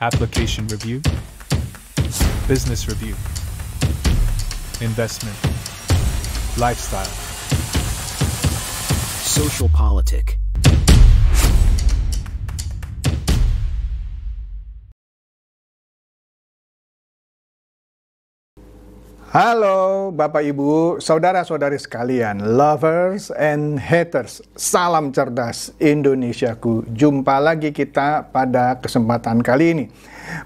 Application Review, Business Review, Investment, Lifestyle, Social Politic. Halo Bapak Ibu, saudara-saudari sekalian, lovers and haters. Salam cerdas Indonesiaku. Jumpa lagi kita pada kesempatan kali ini.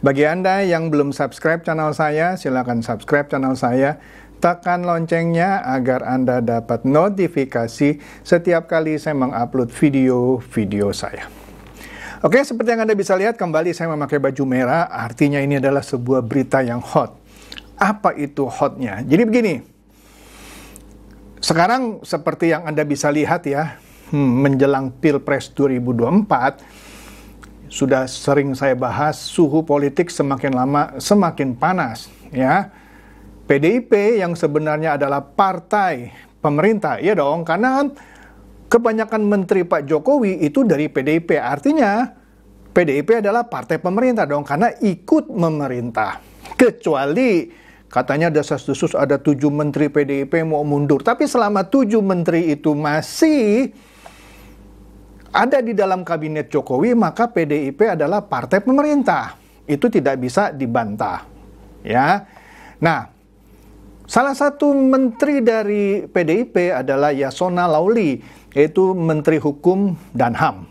Bagi Anda yang belum subscribe channel saya, silakan subscribe channel saya. Tekan loncengnya agar Anda dapat notifikasi setiap kali saya mengupload video-video saya. Oke, seperti yang Anda bisa lihat, kembali saya memakai baju merah, artinya ini adalah sebuah berita yang hot apa itu hotnya? Jadi begini, sekarang seperti yang Anda bisa lihat ya, hmm, menjelang Pilpres 2024, sudah sering saya bahas suhu politik semakin lama semakin panas ya. PDIP yang sebenarnya adalah partai pemerintah, ya dong, karena kebanyakan menteri Pak Jokowi itu dari PDIP. Artinya PDIP adalah partai pemerintah dong, karena ikut memerintah. Kecuali Katanya ada desas ada tujuh menteri PDIP mau mundur. Tapi selama tujuh menteri itu masih ada di dalam kabinet Jokowi, maka PDIP adalah partai pemerintah. Itu tidak bisa dibantah. Ya. Nah, salah satu menteri dari PDIP adalah Yasona Lauli, yaitu Menteri Hukum dan HAM.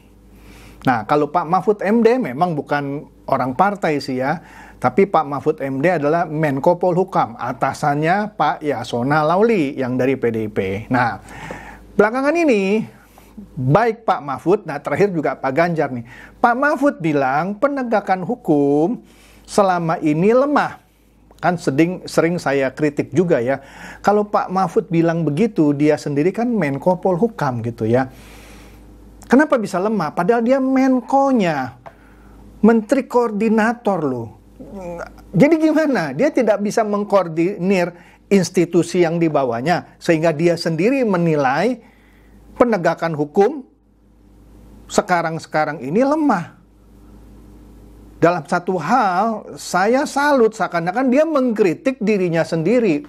Nah, kalau Pak Mahfud MD memang bukan orang partai sih ya, tapi Pak Mahfud MD adalah Menko Polhukam, atasannya Pak Yasona Lauli yang dari PDIP. Nah, belakangan ini baik Pak Mahfud, nah terakhir juga Pak Ganjar nih. Pak Mahfud bilang penegakan hukum selama ini lemah. Kan seding, sering saya kritik juga ya. Kalau Pak Mahfud bilang begitu, dia sendiri kan Menko Polhukam gitu ya. Kenapa bisa lemah? Padahal dia Menkonya, Menteri Koordinator loh jadi gimana? Dia tidak bisa mengkoordinir institusi yang di sehingga dia sendiri menilai penegakan hukum sekarang-sekarang ini lemah. Dalam satu hal, saya salut seakan-akan dia mengkritik dirinya sendiri.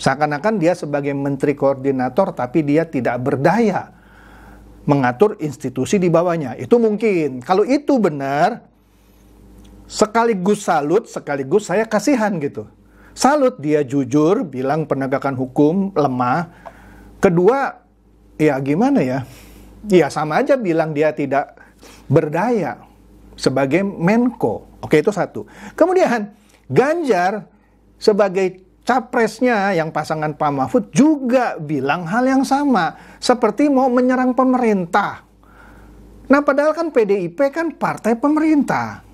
Seakan-akan dia sebagai menteri koordinator tapi dia tidak berdaya mengatur institusi di bawahnya. Itu mungkin. Kalau itu benar, sekaligus salut, sekaligus saya kasihan gitu. Salut dia jujur bilang penegakan hukum lemah. Kedua, ya gimana ya? Ya sama aja bilang dia tidak berdaya sebagai Menko. Oke, itu satu. Kemudian Ganjar sebagai capresnya yang pasangan Pak Mahfud juga bilang hal yang sama, seperti mau menyerang pemerintah. Nah, padahal kan PDIP kan partai pemerintah.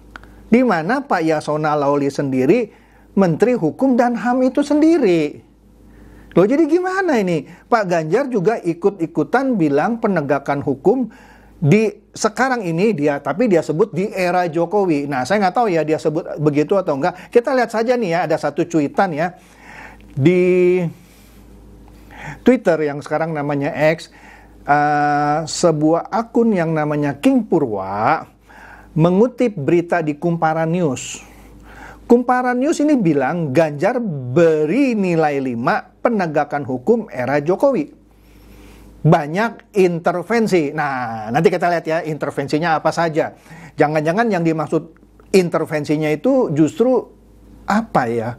Di mana Pak Yasona Lawli sendiri Menteri Hukum dan HAM itu sendiri. Loh jadi gimana ini? Pak Ganjar juga ikut-ikutan bilang penegakan hukum di sekarang ini dia tapi dia sebut di era Jokowi. Nah, saya nggak tahu ya dia sebut begitu atau enggak. Kita lihat saja nih ya ada satu cuitan ya di Twitter yang sekarang namanya X uh, sebuah akun yang namanya King Purwa mengutip berita di Kumparan News. Kumparan News ini bilang Ganjar beri nilai 5 penegakan hukum era Jokowi. Banyak intervensi. Nah, nanti kita lihat ya intervensinya apa saja. Jangan-jangan yang dimaksud intervensinya itu justru apa ya?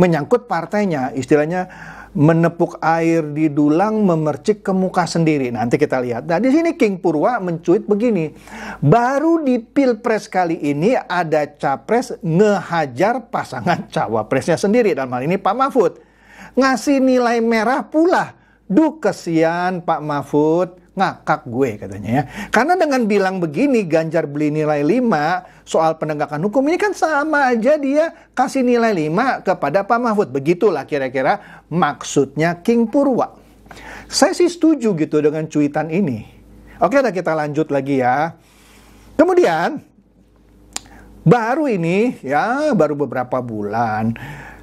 Menyangkut partainya, istilahnya menepuk air di dulang, memercik ke muka sendiri. Nanti kita lihat. Nah, di sini King Purwa mencuit begini. Baru di Pilpres kali ini ada capres ngehajar pasangan cawapresnya sendiri. Dalam hal ini Pak Mahfud. Ngasih nilai merah pula. Duh kesian Pak Mahfud ngakak gue katanya ya. Karena dengan bilang begini Ganjar beli nilai 5 soal penegakan hukum ini kan sama aja dia kasih nilai 5 kepada Pak Mahfud. Begitulah kira-kira maksudnya King Purwa. Saya sih setuju gitu dengan cuitan ini. Oke, udah kita lanjut lagi ya. Kemudian baru ini ya baru beberapa bulan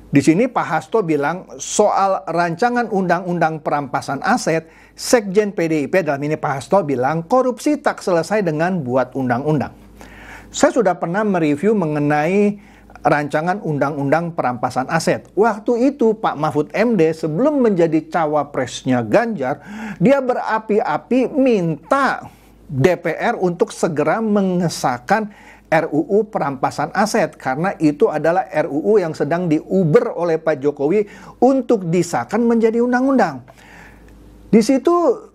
di sini Pak Hasto bilang soal rancangan undang-undang perampasan aset Sekjen PDIP dalam ini Pak Hasto bilang korupsi tak selesai dengan buat undang-undang. Saya sudah pernah mereview mengenai rancangan undang-undang perampasan aset. Waktu itu Pak Mahfud MD sebelum menjadi cawapresnya Ganjar, dia berapi-api minta DPR untuk segera mengesahkan RUU perampasan aset karena itu adalah RUU yang sedang diuber oleh Pak Jokowi untuk disahkan menjadi undang-undang. Di situ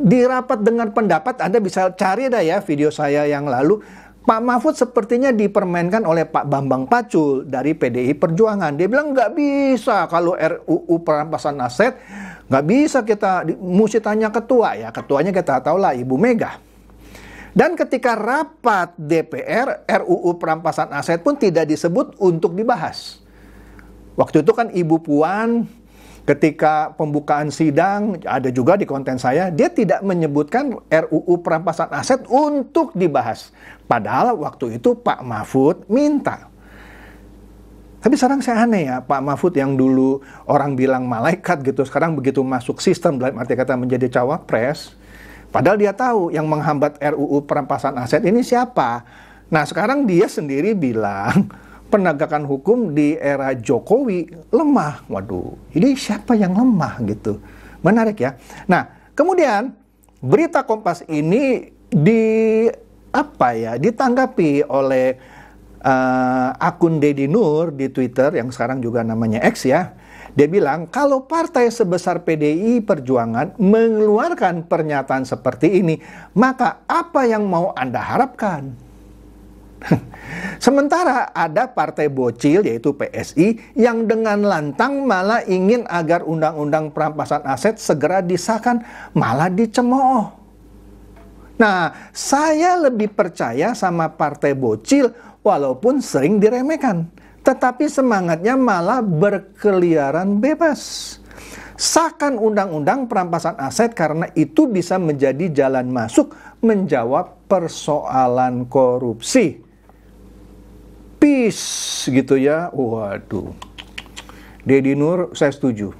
di rapat dengan pendapat Anda bisa cari dah ya video saya yang lalu Pak Mahfud sepertinya dipermainkan oleh Pak Bambang Pacul dari PDI Perjuangan. Dia bilang nggak bisa kalau RUU perampasan aset nggak bisa kita mesti tanya ketua ya ketuanya kita tahu lah Ibu Mega. Dan ketika rapat DPR RUU perampasan aset pun tidak disebut untuk dibahas. Waktu itu kan Ibu Puan ketika pembukaan sidang ada juga di konten saya dia tidak menyebutkan RUU perampasan aset untuk dibahas padahal waktu itu Pak Mahfud minta tapi sekarang saya aneh ya Pak Mahfud yang dulu orang bilang malaikat gitu sekarang begitu masuk sistem dalam arti kata menjadi cawapres padahal dia tahu yang menghambat RUU perampasan aset ini siapa nah sekarang dia sendiri bilang penegakan hukum di era Jokowi lemah. Waduh, Ini siapa yang lemah gitu? Menarik ya. Nah, kemudian berita Kompas ini di apa ya? Ditanggapi oleh uh, akun Deddy Nur di Twitter yang sekarang juga namanya X ya. Dia bilang, kalau partai sebesar PDI Perjuangan mengeluarkan pernyataan seperti ini, maka apa yang mau Anda harapkan? Sementara ada partai bocil yaitu PSI yang dengan lantang malah ingin agar undang-undang perampasan aset segera disahkan, malah dicemooh. Nah, saya lebih percaya sama partai bocil walaupun sering diremehkan, tetapi semangatnya malah berkeliaran bebas. Sahkan undang-undang perampasan aset karena itu bisa menjadi jalan masuk menjawab persoalan korupsi peace gitu ya. Waduh. Deddy Nur saya setuju.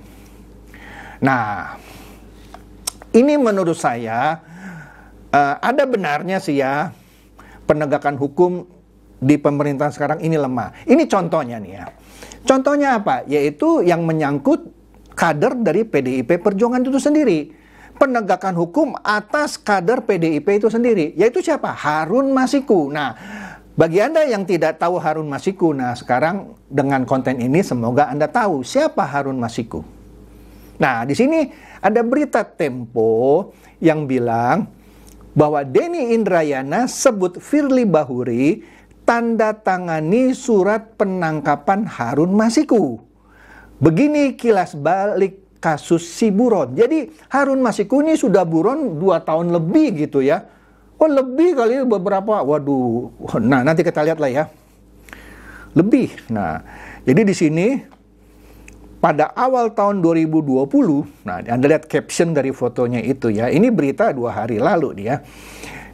Nah, ini menurut saya uh, ada benarnya sih ya penegakan hukum di pemerintahan sekarang ini lemah. Ini contohnya nih ya. Contohnya apa? Yaitu yang menyangkut kader dari PDIP Perjuangan itu sendiri. Penegakan hukum atas kader PDIP itu sendiri. Yaitu siapa? Harun Masiku. Nah, bagi Anda yang tidak tahu Harun Masiku, nah sekarang dengan konten ini semoga Anda tahu siapa Harun Masiku. Nah, di sini ada berita Tempo yang bilang bahwa Denny Indrayana sebut Firly Bahuri tanda tangani surat penangkapan Harun Masiku. Begini kilas balik kasus si buron. Jadi Harun Masiku ini sudah buron 2 tahun lebih gitu ya Oh lebih kali beberapa. Waduh. Nah nanti kita lihat lah ya. Lebih. Nah jadi di sini pada awal tahun 2020. Nah Anda lihat caption dari fotonya itu ya. Ini berita dua hari lalu dia ya.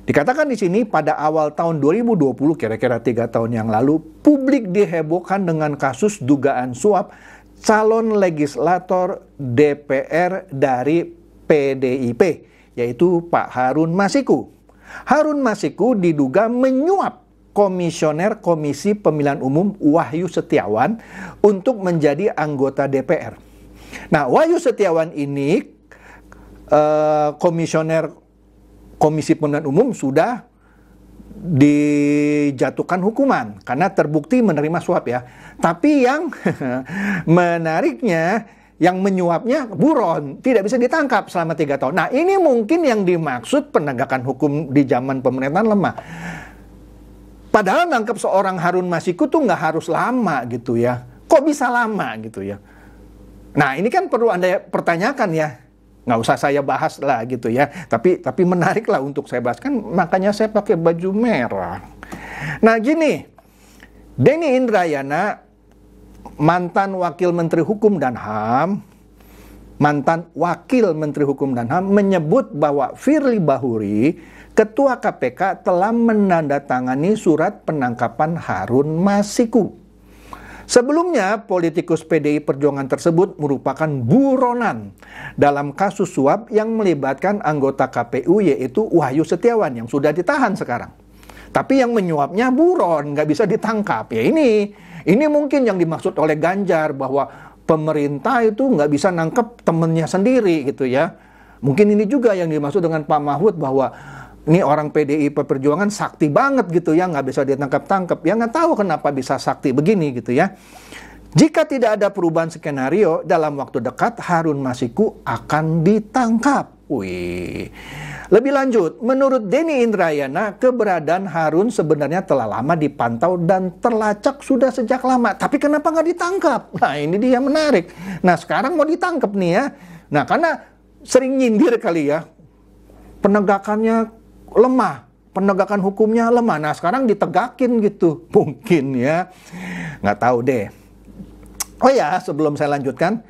Dikatakan di sini pada awal tahun 2020 kira-kira tiga tahun yang lalu publik dihebohkan dengan kasus dugaan suap calon legislator DPR dari PDIP yaitu Pak Harun Masiku. Harun Masiku diduga menyuap komisioner Komisi Pemilihan Umum Wahyu Setiawan untuk menjadi anggota DPR. Nah, Wahyu Setiawan ini eh, komisioner Komisi Pemilihan Umum sudah dijatuhkan hukuman karena terbukti menerima suap ya. Tapi yang menariknya yang menyuapnya buron tidak bisa ditangkap selama tiga tahun. Nah ini mungkin yang dimaksud penegakan hukum di zaman pemerintahan lemah. Padahal nangkap seorang Harun Masiku tuh nggak harus lama gitu ya. Kok bisa lama gitu ya? Nah ini kan perlu anda pertanyakan ya. Nggak usah saya bahas lah gitu ya. Tapi tapi menarik lah untuk saya bahas kan. Makanya saya pakai baju merah. Nah gini, Denny Indrayana mantan Wakil Menteri Hukum dan HAM, mantan Wakil Menteri Hukum dan HAM menyebut bahwa Firly Bahuri, Ketua KPK telah menandatangani surat penangkapan Harun Masiku. Sebelumnya, politikus PDI Perjuangan tersebut merupakan buronan dalam kasus suap yang melibatkan anggota KPU yaitu Wahyu Setiawan yang sudah ditahan sekarang. Tapi yang menyuapnya buron, nggak bisa ditangkap. Ya ini ini mungkin yang dimaksud oleh Ganjar bahwa pemerintah itu nggak bisa nangkep temennya sendiri gitu ya. Mungkin ini juga yang dimaksud dengan Pak Mahfud bahwa ini orang PDI Perjuangan sakti banget gitu ya, nggak bisa ditangkap-tangkap. Ya nggak tahu kenapa bisa sakti begini gitu ya. Jika tidak ada perubahan skenario, dalam waktu dekat Harun Masiku akan ditangkap. Wih. Lebih lanjut, menurut Denny Indrayana, keberadaan Harun sebenarnya telah lama dipantau dan terlacak sudah sejak lama. Tapi kenapa nggak ditangkap? Nah ini dia menarik. Nah sekarang mau ditangkap nih ya. Nah karena sering nyindir kali ya. Penegakannya lemah. Penegakan hukumnya lemah. Nah sekarang ditegakin gitu. Mungkin ya. Nggak tahu deh. Oh ya sebelum saya lanjutkan.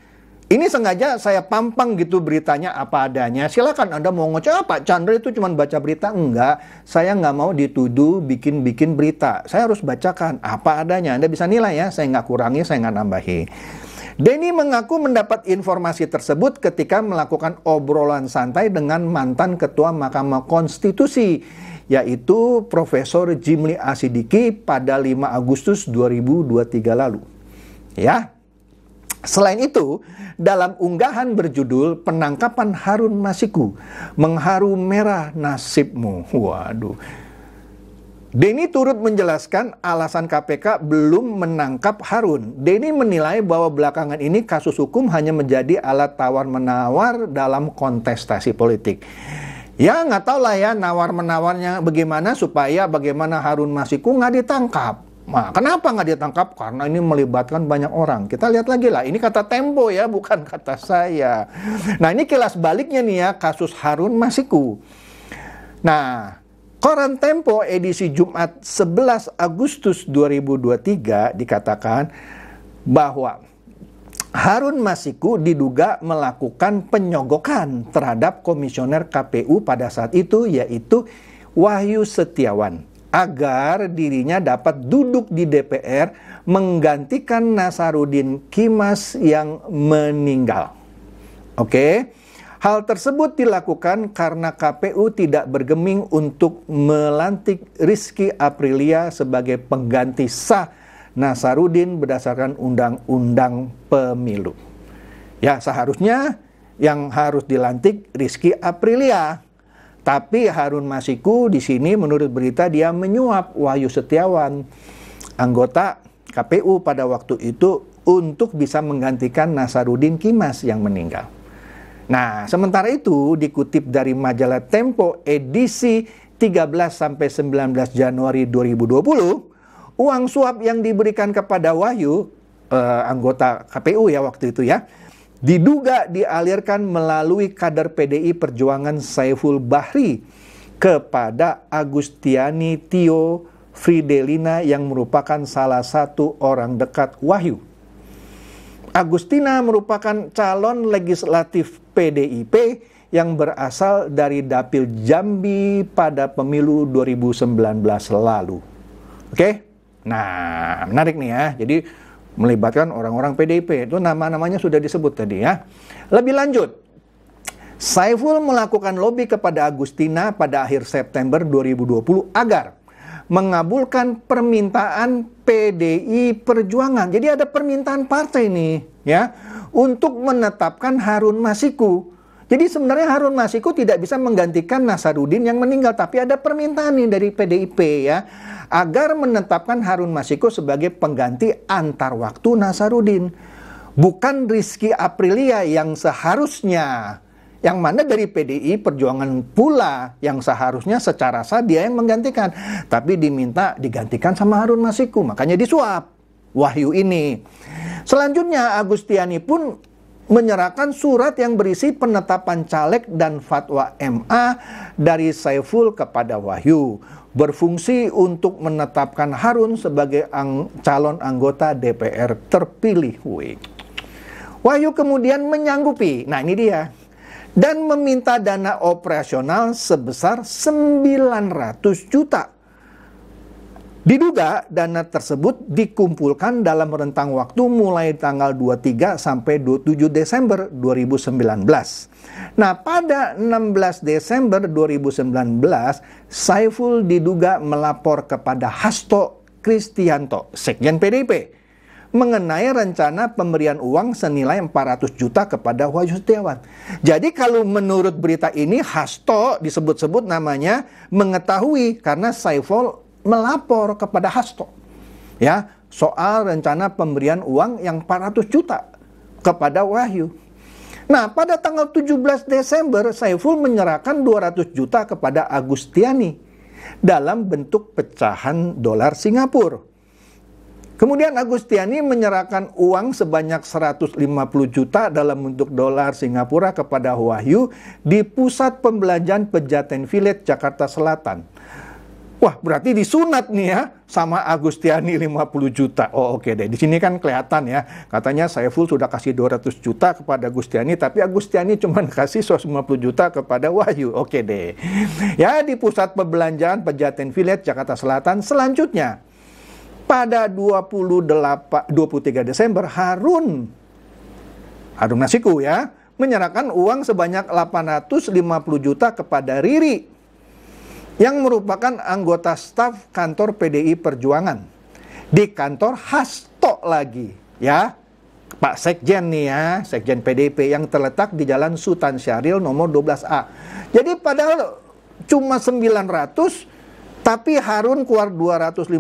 Ini sengaja saya pampang gitu beritanya apa adanya. Silakan Anda mau ngoceh ah, Chandra itu cuma baca berita. Enggak, saya nggak mau dituduh bikin-bikin berita. Saya harus bacakan apa adanya. Anda bisa nilai ya, saya nggak kurangi, saya nggak nambahi. Denny mengaku mendapat informasi tersebut ketika melakukan obrolan santai dengan mantan Ketua Mahkamah Konstitusi, yaitu Profesor Jimli Asidiki pada 5 Agustus 2023 lalu. Ya, Selain itu, dalam unggahan berjudul Penangkapan Harun Masiku Mengharu Merah Nasibmu. Waduh. Denny turut menjelaskan alasan KPK belum menangkap Harun. Denny menilai bahwa belakangan ini kasus hukum hanya menjadi alat tawar-menawar dalam kontestasi politik. Ya nggak tahu lah ya nawar-menawarnya bagaimana supaya bagaimana Harun Masiku nggak ditangkap. Nah, kenapa nggak ditangkap? Karena ini melibatkan banyak orang. Kita lihat lagi lah, ini kata Tempo ya, bukan kata saya. Nah, ini kilas baliknya nih ya, kasus Harun Masiku. Nah, koran Tempo edisi Jumat 11 Agustus 2023 dikatakan bahwa Harun Masiku diduga melakukan penyogokan terhadap komisioner KPU pada saat itu yaitu Wahyu Setiawan agar dirinya dapat duduk di DPR menggantikan Nasaruddin Kimas yang meninggal. Oke. Hal tersebut dilakukan karena KPU tidak bergeming untuk melantik Rizky Aprilia sebagai pengganti sah Nasaruddin berdasarkan undang-undang pemilu. Ya, seharusnya yang harus dilantik Rizky Aprilia. Tapi Harun Masiku di sini menurut berita dia menyuap Wahyu Setiawan, anggota KPU pada waktu itu untuk bisa menggantikan Nasaruddin Kimas yang meninggal. Nah, sementara itu dikutip dari majalah Tempo edisi 13 sampai 19 Januari 2020, uang suap yang diberikan kepada Wahyu eh, anggota KPU ya waktu itu ya diduga dialirkan melalui kader PDI Perjuangan Saiful Bahri kepada Agustiani Tio Fridelina yang merupakan salah satu orang dekat Wahyu. Agustina merupakan calon legislatif PDIP yang berasal dari Dapil Jambi pada pemilu 2019 lalu. Oke? Nah, menarik nih ya. Jadi melibatkan orang-orang PDIP. Itu nama-namanya sudah disebut tadi ya. Lebih lanjut, Saiful melakukan lobby kepada Agustina pada akhir September 2020 agar mengabulkan permintaan PDI Perjuangan. Jadi ada permintaan partai ini ya untuk menetapkan Harun Masiku. Jadi sebenarnya Harun Masiku tidak bisa menggantikan Nasaruddin yang meninggal, tapi ada permintaan nih dari PDIP ya agar menetapkan Harun Masiku sebagai pengganti antar waktu Nasarudin. Bukan Rizky Aprilia yang seharusnya, yang mana dari PDI Perjuangan pula yang seharusnya secara sah dia yang menggantikan. Tapi diminta digantikan sama Harun Masiku, makanya disuap Wahyu ini. Selanjutnya Agustiani pun menyerahkan surat yang berisi penetapan caleg dan fatwa MA dari Saiful kepada Wahyu berfungsi untuk menetapkan Harun sebagai ang calon anggota DPR terpilih. Wahyu kemudian menyanggupi. Nah, ini dia. Dan meminta dana operasional sebesar 900 juta Diduga dana tersebut dikumpulkan dalam rentang waktu mulai tanggal 23 sampai 27 Desember 2019. Nah, pada 16 Desember 2019, Saiful diduga melapor kepada Hasto Kristianto, Sekjen PDIP, mengenai rencana pemberian uang senilai 400 juta kepada Wahyu Setiawan. Jadi kalau menurut berita ini Hasto disebut-sebut namanya mengetahui karena Saiful melapor kepada Hasto ya soal rencana pemberian uang yang 400 juta kepada Wahyu. Nah, pada tanggal 17 Desember Saiful menyerahkan 200 juta kepada Agustiani dalam bentuk pecahan dolar Singapura. Kemudian Agustiani menyerahkan uang sebanyak 150 juta dalam bentuk dolar Singapura kepada Wahyu di Pusat Pembelanjaan Pejaten Village, Jakarta Selatan. Wah, berarti disunat nih ya sama Agustiani 50 juta. Oh, oke okay deh. Di sini kan kelihatan ya. Katanya Saiful sudah kasih 200 juta kepada Agustiani, tapi Agustiani cuma kasih 150 juta kepada Wahyu. Oke okay deh. Ya, di Pusat Perbelanjaan Pejaten Village, Jakarta Selatan. Selanjutnya, pada 28, 23 Desember, Harun, Harun Nasiku ya, menyerahkan uang sebanyak 850 juta kepada Riri yang merupakan anggota staf kantor PDI Perjuangan di kantor Hasto lagi ya Pak Sekjen nih ya, Sekjen PDP yang terletak di Jalan Sultan Syahril nomor 12A. Jadi padahal cuma 900 tapi Harun keluar 250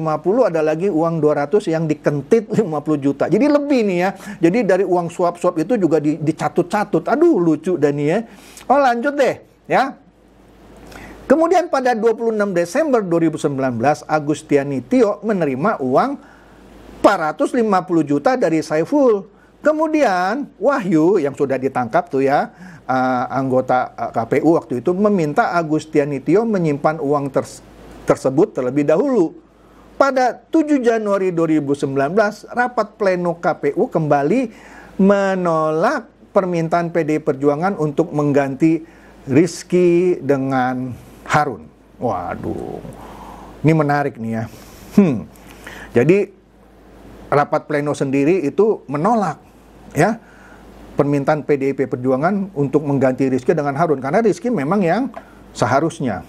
ada lagi uang 200 yang dikentit 50 juta. Jadi lebih nih ya. Jadi dari uang suap-suap itu juga dicatut-catut. Aduh lucu Dani ya. Oh lanjut deh ya. Kemudian pada 26 Desember 2019, Agustiani Tio menerima uang 450 juta dari Saiful. Kemudian Wahyu yang sudah ditangkap tuh ya eh, anggota eh, KPU waktu itu meminta Agustiani Tio menyimpan uang tersebut terlebih dahulu. Pada 7 Januari 2019 rapat pleno KPU kembali menolak permintaan PD Perjuangan untuk mengganti Rizky dengan Harun. Waduh, ini menarik nih ya. Hmm. Jadi rapat pleno sendiri itu menolak ya permintaan PDIP Perjuangan untuk mengganti Rizky dengan Harun karena Rizky memang yang seharusnya.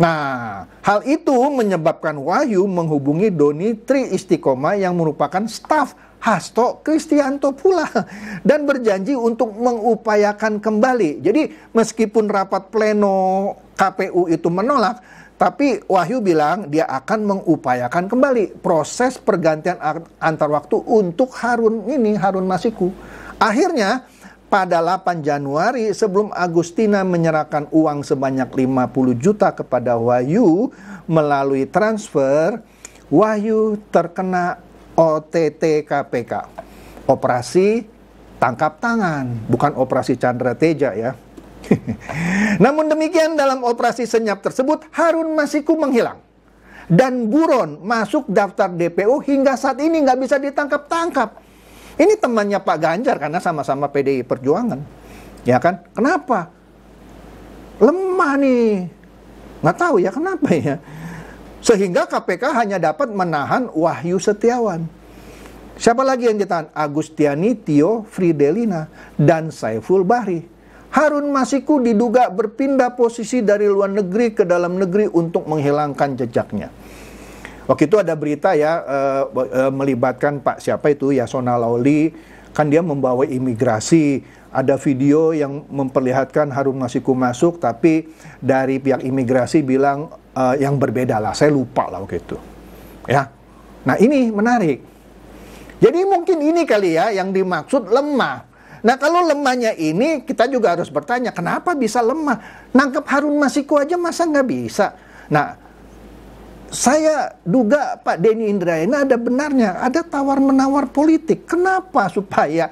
Nah, hal itu menyebabkan Wahyu menghubungi Doni Tri Istiqomah yang merupakan staf Hasto Kristianto pula dan berjanji untuk mengupayakan kembali. Jadi meskipun rapat pleno KPU itu menolak, tapi Wahyu bilang dia akan mengupayakan kembali proses pergantian antar waktu untuk Harun ini, Harun Masiku. Akhirnya pada 8 Januari sebelum Agustina menyerahkan uang sebanyak 50 juta kepada Wahyu melalui transfer, Wahyu terkena OTT KPK. Operasi tangkap tangan, bukan operasi Chandra Teja ya. Namun demikian dalam operasi senyap tersebut Harun Masiku menghilang. Dan Buron masuk daftar DPO hingga saat ini nggak bisa ditangkap-tangkap. Ini temannya Pak Ganjar karena sama-sama PDI Perjuangan. Ya kan? Kenapa? Lemah nih. Nggak tahu ya kenapa ya. Sehingga KPK hanya dapat menahan Wahyu Setiawan. Siapa lagi yang ditahan? Agustiani, Tio, Fridelina, dan Saiful Bahri. Harun Masiku diduga berpindah posisi dari luar negeri ke dalam negeri untuk menghilangkan jejaknya. Waktu itu ada berita ya eh, eh, melibatkan Pak siapa itu Yasona Lawli, kan dia membawa imigrasi. Ada video yang memperlihatkan Harun Masiku masuk tapi dari pihak imigrasi bilang e, yang berbeda lah. Saya lupa lah waktu itu. Ya. Nah, ini menarik. Jadi mungkin ini kali ya yang dimaksud lemah Nah kalau lemahnya ini kita juga harus bertanya kenapa bisa lemah? Nangkep Harun Masiku aja masa nggak bisa? Nah saya duga Pak Denny Indrayana ada benarnya, ada tawar-menawar politik. Kenapa supaya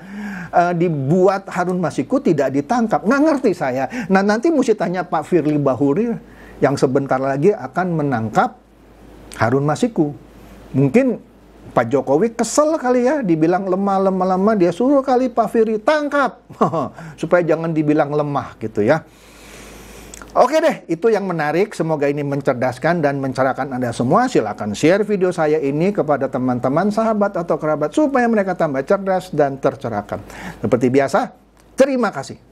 uh, dibuat Harun Masiku tidak ditangkap? Nggak ngerti saya. Nah nanti mesti tanya Pak Firly Bahuri yang sebentar lagi akan menangkap Harun Masiku. Mungkin Pak Jokowi kesel kali ya dibilang lemah lemah lemah dia suruh kali Pak Firi tangkap supaya jangan dibilang lemah gitu ya. Oke deh, itu yang menarik. Semoga ini mencerdaskan dan mencerahkan Anda semua. Silahkan share video saya ini kepada teman-teman, sahabat, atau kerabat supaya mereka tambah cerdas dan tercerahkan. Seperti biasa, terima kasih.